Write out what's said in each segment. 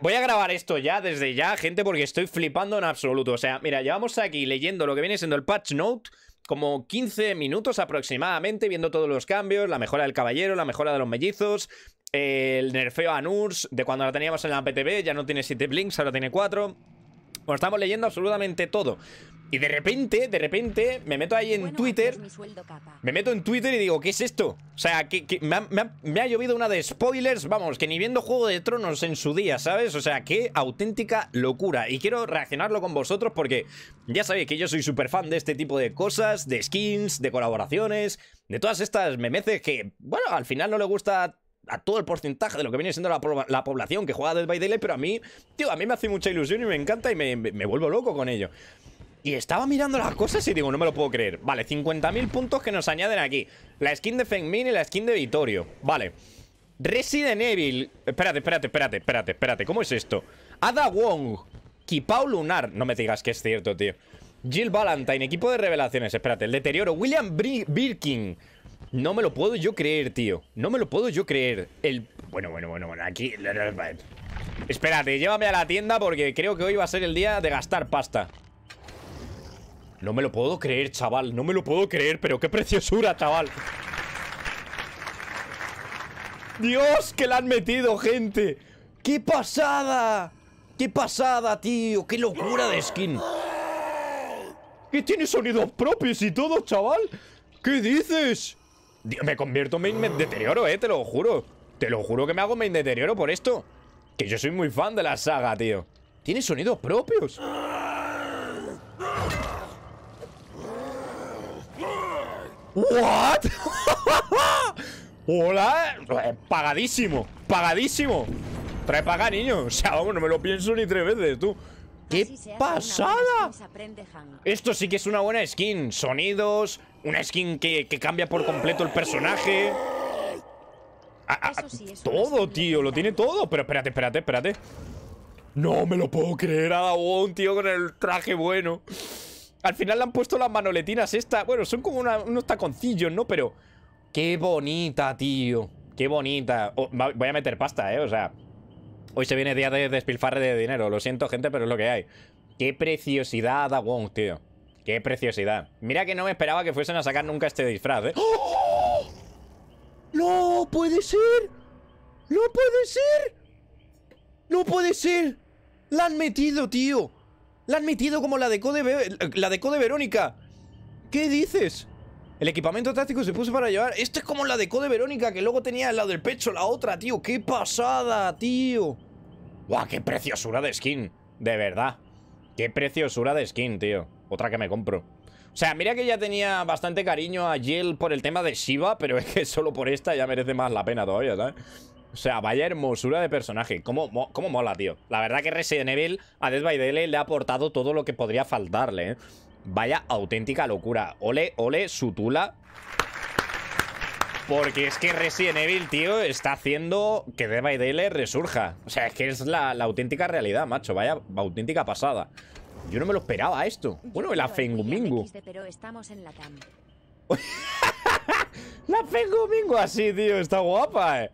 Voy a, grabar esto ya, desde ya, gente, porque estoy flipando en absoluto. O sea, mira, llevamos aquí leyendo lo que viene siendo el patch note como 15 minutos aproximadamente, viendo todos los cambios, la mejora del caballero, la mejora de los mellizos, el nerfeo a Nurs, de cuando la teníamos en la PTB, ya no tiene 7 blinks, ahora tiene 4. Bueno, estamos leyendo absolutamente todo. Y de repente, de repente, me meto ahí en Twitter. me meto en Twitter y digo, ¿qué es esto? O sea, que, me, ha, llovido una de spoilers, vamos, que ni viendo Juego de Tronos en su día, ¿sabes? O sea, qué auténtica locura. Y quiero reaccionarlo con vosotros porque ya sabéis que yo soy súper fan de este tipo de cosas, de skins, de colaboraciones, de todas estas memeces que, bueno, al final no le gusta a todo el porcentaje de lo que viene siendo la, población que juega Dead by Daylight, pero a mí, tío, a mí me hace mucha ilusión y me encanta y me vuelvo loco con ello. Y estaba mirando las cosas y digo, no me lo puedo creer. Vale, 50.000 puntos que nos añaden aquí. La skin de Fengmin y la skin de Vittorio. Vale. Resident Evil. Espérate, espérate, espérate, espérate, espérate. ¿Cómo es esto? Ada Wong. Kipao Lunar. No me digas que es cierto, tío. Jill Valentine, equipo de revelaciones. Espérate, el deterioro. William Birkin. No me lo puedo yo creer, tío. No me lo puedo yo creer. El... Bueno, bueno, bueno, bueno. Aquí... Espérate, llévame a la tienda porque creo que hoy va a ser el día de gastar pasta. No me lo puedo creer, chaval. No me lo puedo creer, pero qué preciosura, chaval. Dios, que la han metido, gente. ¡Qué pasada! ¡Qué pasada, tío! ¡Qué locura de skin! ¡Que tiene sonidos propios y todo, chaval! ¿Qué dices? Dios, me convierto en main deterioro, eh, te lo juro. Te lo juro que me hago main deterioro por esto. Que yo soy muy fan de la saga, tío. Tiene sonidos propios. ¿What? ¡Hola! Eh, pagadísimo, pagadísimo. Trae paga, niño. O sea, vamos, no me lo pienso ni tres veces, tú. ¡Qué pasada! Esto sí que es una buena skin. Sonidos, una skin que, cambia por completo el personaje. todo, tío, lo tiene todo. Pero espérate, espérate, espérate. No me lo puedo creer, un tío, con el traje bueno. Al final le han puesto las manoletinas estas. Bueno, son como unos taconcillos, ¿no? Pero qué bonita, tío. Qué bonita. Oh, voy a meter pasta, ¿eh? O sea, hoy se viene día de despilfarre de dinero. Lo siento, gente, pero es lo que hay. Qué preciosidad da Wong, tío. Qué preciosidad. Mira que no me esperaba que fuesen a sacar nunca este disfraz, ¿eh? ¡Oh! ¡No puede ser! ¡No puede ser! ¡No puede ser! ¡La han metido, tío! La han metido como la de Code, la de Code Verónica. ¿Qué dices? El equipamiento táctico se puso para llevar. Esto es como la de Code Verónica que luego tenía al lado del pecho la otra, tío. ¡Qué pasada, tío! ¡Buah, qué preciosura de skin! De verdad. ¡Qué preciosura de skin, tío! Otra que me compro. O sea, mira que ya tenía bastante cariño a Jill por el tema de Shiva, pero es que solo por esta ya merece más la pena todavía, ¿sabes? O sea, vaya hermosura de personaje. ¿Cómo, mola, tío? La verdad que Resident Evil a Dead le ha aportado todo lo que podría faltarle, ¿eh? Vaya auténtica locura. Ole, ole, Sutula. Porque es que Resident Evil, tío, está haciendo que Dead by Daylight resurja. O sea, es que es la, auténtica realidad, macho. Vaya auténtica pasada. Yo no me lo esperaba esto. Bueno, el afengumingo. La Fengo así, tío, está guapa, eh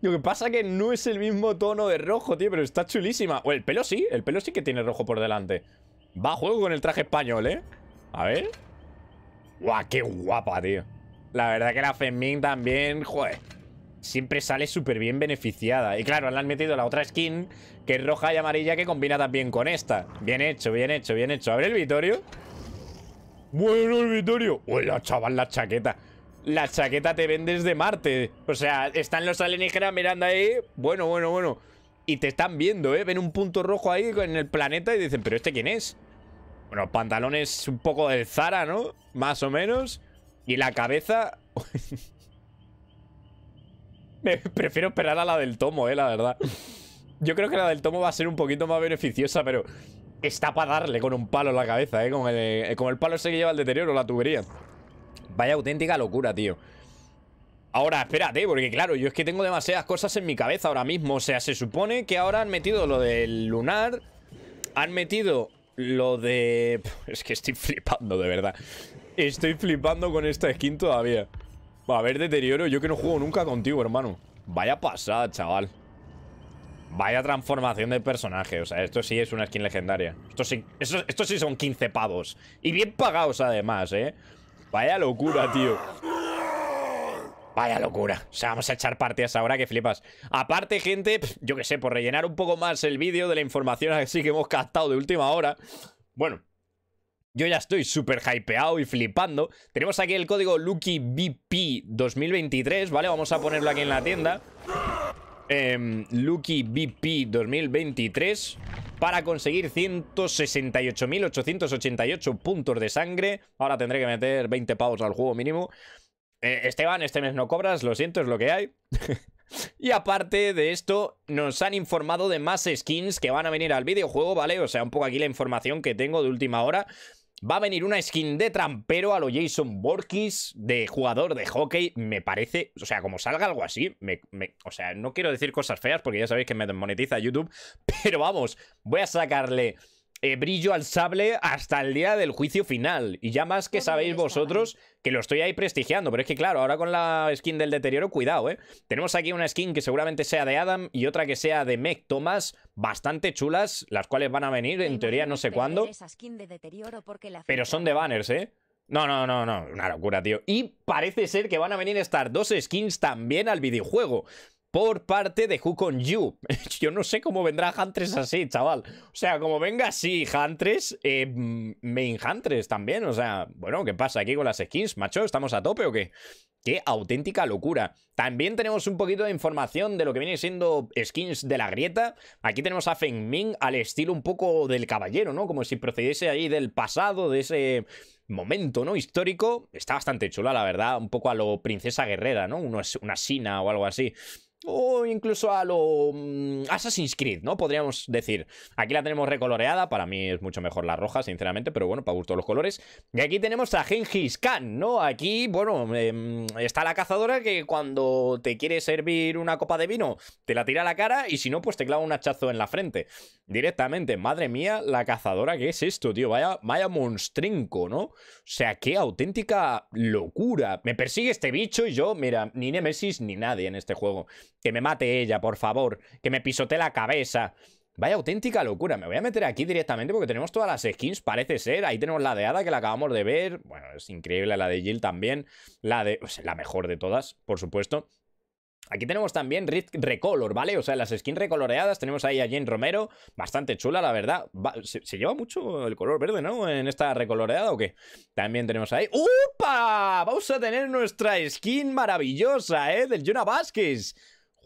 Lo que pasa que no es el mismo tono de rojo, tío, pero está chulísima O el pelo sí, el pelo sí que tiene rojo por delante Va a juego con el traje español, eh A ver Guau, qué guapa, tío La verdad que la femming también, joder Siempre sale súper bien beneficiada Y claro, le han metido la otra skin Que es roja y amarilla que combina también con esta Bien hecho, bien hecho, bien hecho Abre el Vitorio Bueno el Vitorio Hola, chaval, la chaqueta la chaqueta te vendes desde Marte. O sea, están los alienígenas mirando ahí. Bueno, bueno, bueno. Y te están viendo, ¿eh? Ven un punto rojo ahí en el planeta y dicen, ¿pero este quién es? Bueno, pantalones un poco del Zara, ¿no? Más o menos. Y la cabeza... Me prefiero esperar a la del tomo, ¿eh? La verdad. Yo creo que la del tomo va a ser un poquito más beneficiosa, pero... Está para darle con un palo en la cabeza, ¿eh? Con el, eh, con el palo ese que lleva el deterioro, la tubería. Vaya auténtica locura, tío. Ahora, espérate, porque claro, yo es que tengo demasiadas cosas en mi cabeza ahora mismo. O sea, se supone que ahora han metido lo del lunar. Han metido lo de... Es que estoy flipando, de verdad. Estoy flipando con esta skin todavía. Va a ver, deterioro. Yo que no juego nunca contigo, hermano. Vaya pasada, chaval. Vaya transformación de personaje. O sea, esto sí es una skin legendaria. Esto sí, esto, esto sí son 15 pavos. Y bien pagados, además, ¿eh? Vaya locura, tío. Vaya locura. O sea, vamos a echar partidas ahora que flipas. Aparte, gente, yo que sé, por rellenar un poco más el vídeo de la información así que hemos captado de última hora. Bueno, yo ya estoy súper hypeado y flipando. Tenemos aquí el código LuckyBP 2023, ¿vale? Vamos a ponerlo aquí en la tienda. Lucky LuckyBP 2023 para conseguir 168.888 puntos de sangre. Ahora tendré que meter 20 pavos al juego mínimo. Eh, Esteban, este mes no cobras, lo siento, es lo que hay. Y aparte de esto, nos han informado de más skins que van a venir al videojuego, ¿vale? O sea, un poco aquí la información que tengo de última hora. Va a venir una skin de trampero a lo Jason Borkis de jugador de hockey, me parece. O sea, como salga algo así, me, o sea, no quiero decir cosas feas porque ya sabéis que me desmonetiza YouTube, pero vamos, voy a sacarle eh, brillo al sable hasta el día del juicio final. Y ya más que sabéis vosotros ¿eh? que lo estoy ahí prestigiando. Pero es que claro, ahora con la skin del deterioro, cuidado, ¿eh? Tenemos aquí una skin que seguramente sea de Adam y otra que sea de Meg Thomas, bastante chulas, las cuales van a venir, en teoría no sé cuándo. Pero son de banners, ¿eh? No, no, no, no, una locura, tío. Y parece ser que van a venir estas dos skins también al videojuego por parte de Who Yu... Yo no sé cómo vendrá Huntress así, chaval. O sea, como venga así Huntress, eh, mm, Main Huntress también. O sea, bueno, ¿qué pasa aquí con las skins, macho? ¿Estamos a tope o qué? ¡Qué auténtica locura! También tenemos un poquito de información de lo que viene siendo skins de la grieta. Aquí tenemos a Feng Ming al estilo un poco del caballero, ¿no? Como si procediese ahí del pasado, de ese momento, ¿no? Histórico. Está bastante chula, la verdad. Un poco a lo princesa guerrera, ¿no? es una sina o algo así o incluso a lo mm, Assassin's Creed, ¿no? Podríamos decir. Aquí la tenemos recoloreada, para mí es mucho mejor la roja, sinceramente, pero bueno, para gusto los colores. Y aquí tenemos a Genghis Khan, ¿no? Aquí, bueno, em, está la cazadora que cuando te quiere servir una copa de vino, te la tira a la cara y si no, pues te clava un hachazo en la frente. Directamente, madre mía, la cazadora, ¿qué es esto, tío? Vaya, vaya monstrinco, ¿no? O sea, qué auténtica locura. Me persigue este bicho y yo, mira, ni Nemesis ni nadie en este juego que me mate ella, por favor, que me pisotee la cabeza. Vaya auténtica locura, me voy a meter aquí directamente porque tenemos todas las skins, parece ser, ahí tenemos la de Ada que la acabamos de ver, bueno, es increíble la de Jill también, la de, la mejor de todas, por supuesto, Aquí tenemos también Recolor, ¿vale? O sea, las skins recoloreadas. Tenemos ahí a Jane Romero. Bastante chula, la verdad. se, lleva mucho el color verde, ¿no? En esta recoloreada o qué. También tenemos ahí. ¡Upa! Vamos a tener nuestra skin maravillosa, ¿eh? Del Jonah Vázquez.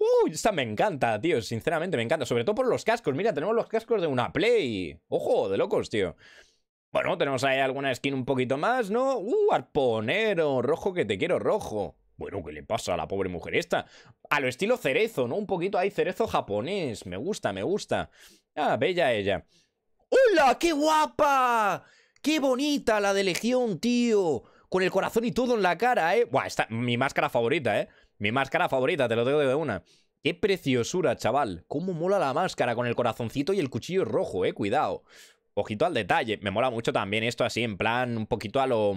Uy, esta me encanta, tío. Sinceramente, me encanta. Sobre todo por los cascos. Mira, tenemos los cascos de una Play. Ojo, de locos, tío. Bueno, tenemos ahí alguna skin un poquito más, ¿no? Uh, arponero. Rojo que te quiero, rojo. Bueno, ¿qué le pasa a la pobre mujer esta? A lo estilo cerezo, ¿no? Un poquito hay cerezo japonés. Me gusta, me gusta. Ah, bella ella. ¡Hola! ¡Qué guapa! ¡Qué bonita la de Legión, tío! Con el corazón y todo en la cara, ¿eh? Buah, esta, mi máscara favorita, ¿eh? Mi máscara favorita, te lo digo de una. ¡Qué preciosura, chaval! ¡Cómo mola la máscara con el corazoncito y el cuchillo rojo, eh! Cuidado. Ojito al detalle. Me mola mucho también esto así, en plan, un poquito a lo...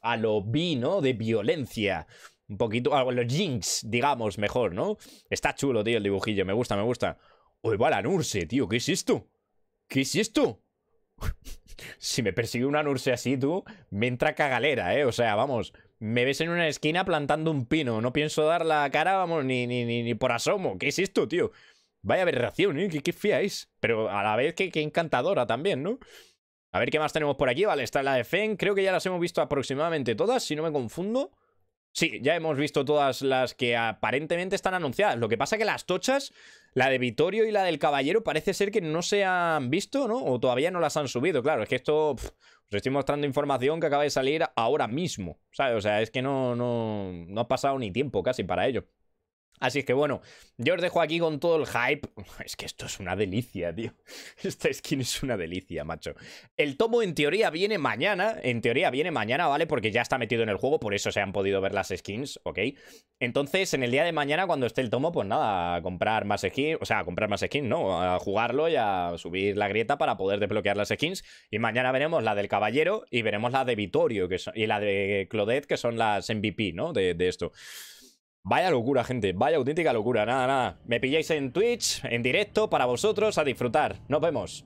A lo B, ¿no? De violencia. Un poquito... A los jinx, digamos, mejor, ¿no? Está chulo, tío, el dibujillo. Me gusta, me gusta. ¡Uy, va la Nurse, tío! ¿Qué es esto? ¿Qué es esto? si me persigue una nurse así, tú, me entra cagalera, ¿eh? O sea, vamos, me ves en una esquina plantando un pino, no pienso dar la cara, vamos, ni, ni, ni, ni por asomo. ¿Qué es esto, tío? Vaya aberración, ¿eh? ¿Qué, qué Pero a la vez que, encantadora también, ¿no? A ver qué más tenemos por aquí. Vale, está la de Fen. Creo que ya las hemos visto aproximadamente todas, si no me confundo. Sí, ya hemos visto todas las que aparentemente están anunciadas. Lo que pasa es que las tochas, la de Vitorio y la del Caballero, parece ser que no se han visto, ¿no? O todavía no las han subido. Claro, es que esto... os estoy mostrando información que acaba de salir ahora mismo, O sea, es que no, no, no ha pasado ni tiempo casi para ello. Así que bueno, yo os dejo aquí con todo el hype. Es que esto es una delicia, tío. Esta skin es una delicia, macho. El tomo en teoría viene mañana. En teoría viene mañana, ¿vale? Porque ya está metido en el juego, por eso se han podido ver las skins, ¿ok? Entonces, en el día de mañana, cuando esté el tomo, pues nada, a comprar más skins. O sea, a comprar más skins, ¿no? A jugarlo y a subir la grieta para poder desbloquear las skins. Y mañana veremos la del caballero y veremos la de Vitorio y la de Claudette, que son las MVP, ¿no? de esto. Vaya locura, gente. Vaya auténtica locura. Nada, nada. Me pilláis en Twitch, en directo, para vosotros, a disfrutar. Nos vemos.